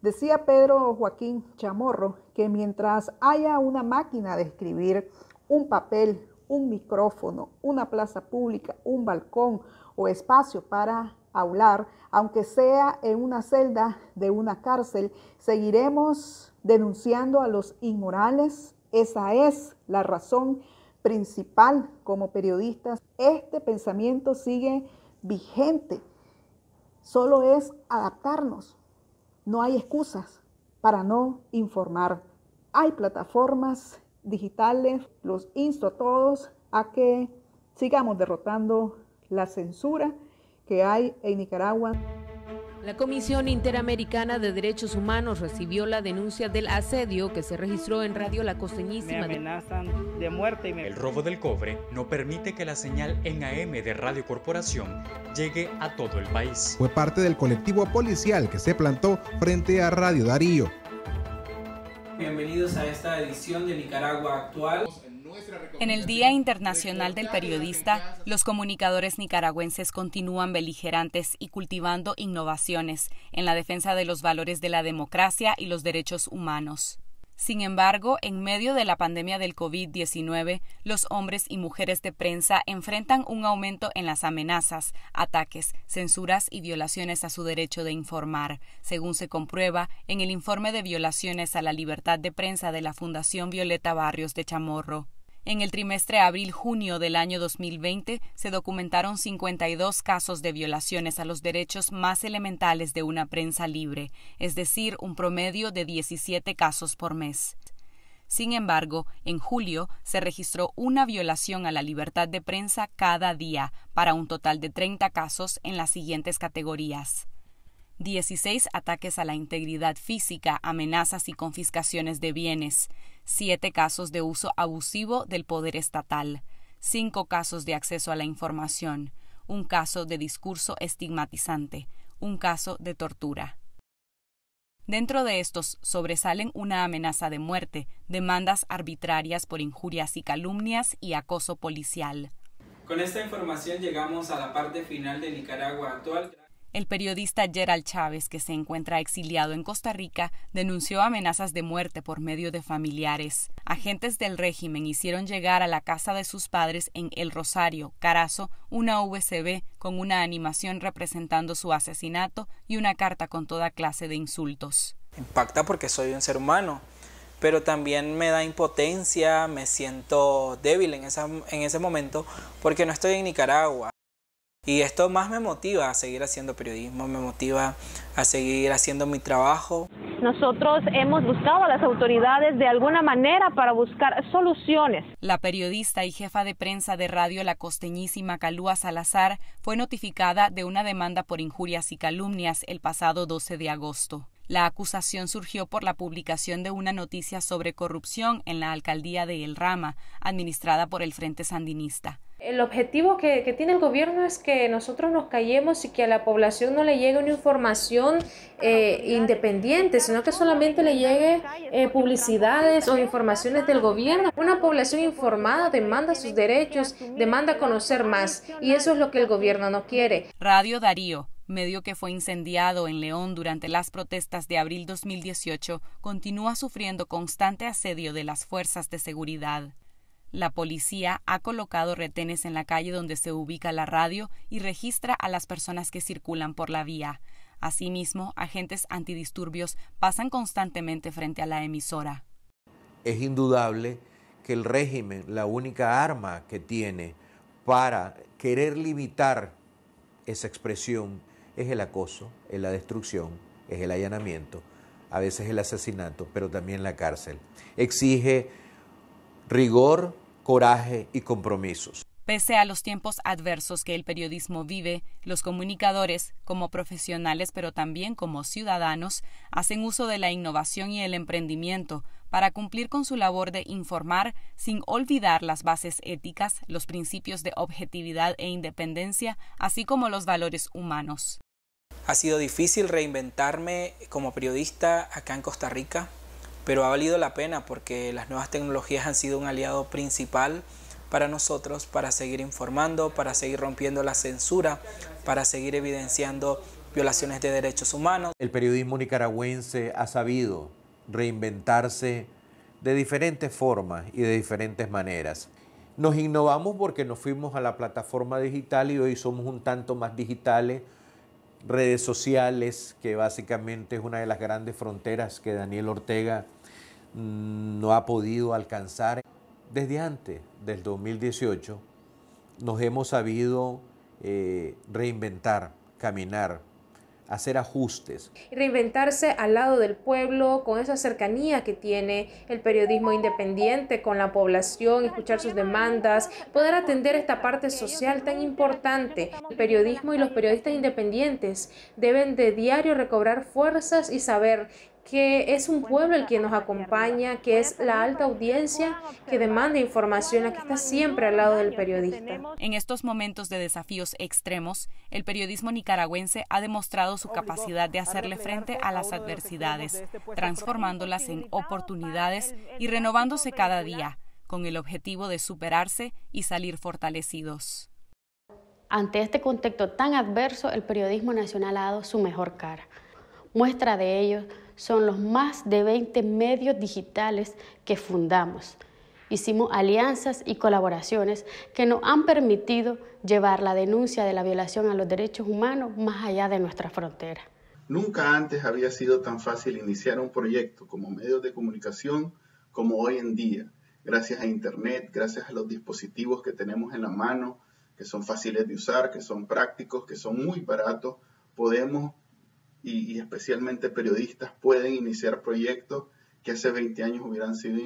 Decía Pedro Joaquín Chamorro que mientras haya una máquina de escribir, un papel, un micrófono, una plaza pública, un balcón o espacio para hablar, aunque sea en una celda de una cárcel, seguiremos denunciando a los inmorales. Esa es la razón principal como periodistas. Este pensamiento sigue vigente. Solo es adaptarnos. No hay excusas para no informar. Hay plataformas digitales. Los insto a todos a que sigamos derrotando la censura que hay en Nicaragua. La Comisión Interamericana de Derechos Humanos recibió la denuncia del asedio que se registró en Radio La Costeñísima. de muerte. El robo del cobre no permite que la señal en AM de Radio Corporación llegue a todo el país. Fue parte del colectivo policial que se plantó frente a Radio Darío. Bienvenidos a esta edición de Nicaragua Actual. En el Día Internacional del Periodista, los comunicadores nicaragüenses continúan beligerantes y cultivando innovaciones en la defensa de los valores de la democracia y los derechos humanos. Sin embargo, en medio de la pandemia del COVID-19, los hombres y mujeres de prensa enfrentan un aumento en las amenazas, ataques, censuras y violaciones a su derecho de informar, según se comprueba en el informe de violaciones a la libertad de prensa de la Fundación Violeta Barrios de Chamorro. En el trimestre abril-junio del año 2020 se documentaron 52 casos de violaciones a los derechos más elementales de una prensa libre, es decir, un promedio de 17 casos por mes. Sin embargo, en julio se registró una violación a la libertad de prensa cada día, para un total de 30 casos en las siguientes categorías 16 ataques a la integridad física, amenazas y confiscaciones de bienes, 7 casos de uso abusivo del poder estatal, 5 casos de acceso a la información, un caso de discurso estigmatizante, un caso de tortura. Dentro de estos sobresalen una amenaza de muerte, demandas arbitrarias por injurias y calumnias y acoso policial. Con esta información llegamos a la parte final de Nicaragua actual. El periodista Gerald Chávez, que se encuentra exiliado en Costa Rica, denunció amenazas de muerte por medio de familiares. Agentes del régimen hicieron llegar a la casa de sus padres en El Rosario, Carazo, una USB con una animación representando su asesinato y una carta con toda clase de insultos. Impacta porque soy un ser humano, pero también me da impotencia, me siento débil en, en ese momento porque no estoy en Nicaragua. Y esto más me motiva a seguir haciendo periodismo, me motiva a seguir haciendo mi trabajo. Nosotros hemos buscado a las autoridades de alguna manera para buscar soluciones. La periodista y jefa de prensa de radio La Costeñísima Calúa Salazar fue notificada de una demanda por injurias y calumnias el pasado 12 de agosto. La acusación surgió por la publicación de una noticia sobre corrupción en la alcaldía de El Rama, administrada por el Frente Sandinista el objetivo que, tiene el gobierno es que nosotros nos callemos y que a la población no le llegue una información eh, independiente, sino que solamente le llegue eh, publicidades o informaciones del gobierno. Una población informada demanda sus derechos, demanda conocer más y eso es lo que el gobierno no quiere. Radio Darío medio que fue incendiado en León durante las protestas de abril 2018, continúa sufriendo constante asedio de las fuerzas de seguridad. La policía ha colocado retenes en la calle donde se ubica la radio y registra a las personas que circulan por la vía. Asimismo, agentes antidisturbios pasan constantemente frente a la emisora. Es indudable que el régimen, la única arma que tiene para querer limitar esa expresión, es el acoso, es la destrucción, es el allanamiento, a veces el asesinato, pero también la cárcel. Exige rigor, coraje y compromisos. Pese a los tiempos adversos que el periodismo vive, los comunicadores, como profesionales pero también como ciudadanos, hacen uso de la innovación y el emprendimiento para cumplir con su labor de informar sin olvidar las bases éticas, los principios de objetividad e independencia, así como los valores humanos. Ha sido difícil reinventarme como periodista acá en Costa Rica pero ha valido la pena porque las nuevas tecnologías han sido un aliado principal para nosotros para seguir informando, para seguir rompiendo la censura, para seguir evidenciando violaciones de derechos humanos. El periodismo nicaragüense ha sabido reinventarse de diferentes formas y de diferentes maneras. Nos innovamos porque nos fuimos a la plataforma digital y hoy somos un tanto más digitales, redes sociales, que básicamente es una de las grandes fronteras que Daniel Ortega no ha podido alcanzar. Desde antes del 2018 nos hemos sabido eh, reinventar, caminar, hacer ajustes. Reinventarse al lado del pueblo, con esa cercanía que tiene el periodismo independiente con la población, escuchar sus demandas, poder atender esta parte social tan importante. El periodismo y los periodistas independientes deben de diario recobrar fuerzas y saber que es un pueblo el que nos acompaña, que es la alta audiencia que demanda información, la que está siempre al lado del periodista. En estos momentos de desafíos extremos, el periodismo nicaragüense ha demostrado su capacidad de hacerle frente a las adversidades, este transformándolas en oportunidades y renovándose cada día, con el objetivo de superarse y salir fortalecidos. Ante este contexto tan adverso, el periodismo nacional ha dado su mejor cara. Muestra de ello son los más de 20 medios digitales que fundamos. Hicimos alianzas y colaboraciones que nos han permitido llevar la denuncia de la violación a los derechos humanos más allá de nuestra frontera. Nunca antes había sido tan fácil iniciar un proyecto como medios de comunicación como hoy en día, gracias a Internet, gracias a los dispositivos que tenemos en la mano, que son fáciles de usar, que son prácticos, que son muy baratos, podemos y, especialmente periodistas pueden iniciar proyectos que hace 20 años hubieran sido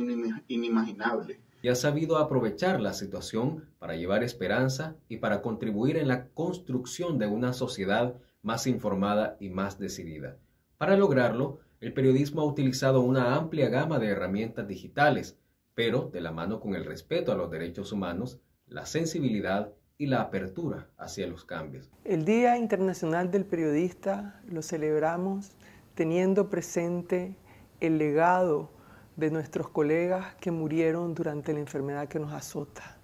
inimaginables. Y ha sabido aprovechar la situación para llevar esperanza y para contribuir en la construcción de una sociedad más informada y más decidida. Para lograrlo, el periodismo ha utilizado una amplia gama de herramientas digitales, pero de la mano con el respeto a los derechos humanos, la sensibilidad y la apertura hacia los cambios. El Día Internacional del Periodista lo celebramos teniendo presente el legado de nuestros colegas que murieron durante la enfermedad que nos azota.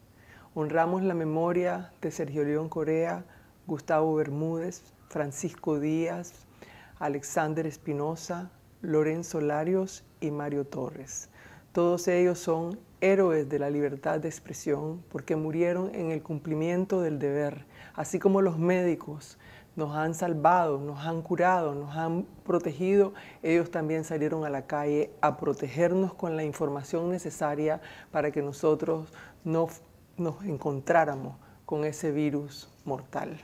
Honramos la memoria de Sergio León Corea, Gustavo Bermúdez, Francisco Díaz, Alexander Espinosa, Lorenzo Larios y Mario Torres. Todos ellos son héroes de la libertad de expresión porque murieron en el cumplimiento del deber, así como los médicos nos han salvado, nos han curado, nos han protegido, ellos también salieron a la calle a protegernos con la información necesaria para que nosotros no nos encontráramos con ese virus mortal.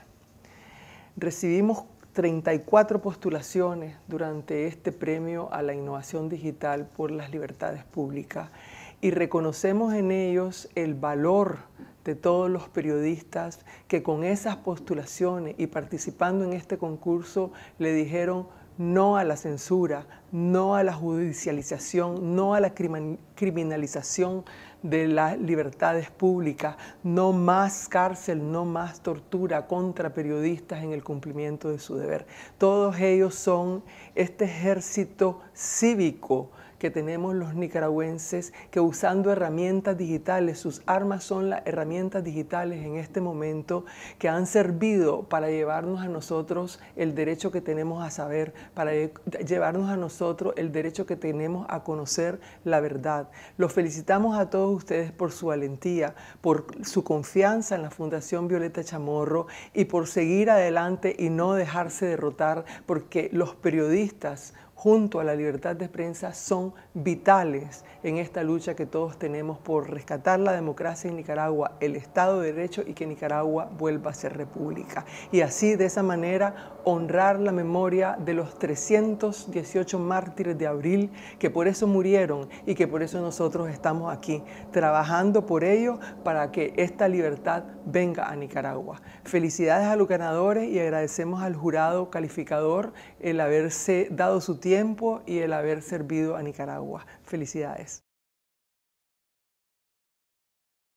Recibimos 34 postulaciones durante este premio a la innovación digital por las libertades públicas y reconocemos en ellos el valor de todos los periodistas que con esas postulaciones y participando en este concurso le dijeron no a la censura, no a la judicialización, no a la criminalización de las libertades públicas, no más cárcel, no más tortura contra periodistas en el cumplimiento de su deber. Todos ellos son este ejército cívico que tenemos los nicaragüenses que usando herramientas digitales, sus armas son las herramientas digitales en este momento que han servido para llevarnos a nosotros el derecho que tenemos a saber, para llevarnos a nosotros el derecho que tenemos a conocer la verdad. Los felicitamos a todos ustedes por su valentía, por su confianza en la Fundación Violeta Chamorro y por seguir adelante y no dejarse derrotar porque los periodistas, junto a la libertad de prensa son vitales en esta lucha que todos tenemos por rescatar la democracia en Nicaragua, el Estado de Derecho y que Nicaragua vuelva a ser república. Y así, de esa manera, honrar la memoria de los 318 mártires de abril que por eso murieron y que por eso nosotros estamos aquí, trabajando por ello para que esta libertad venga a Nicaragua. Felicidades a los ganadores y agradecemos al jurado calificador el haberse dado su tiempo tiempo y el haber servido a Nicaragua. Felicidades.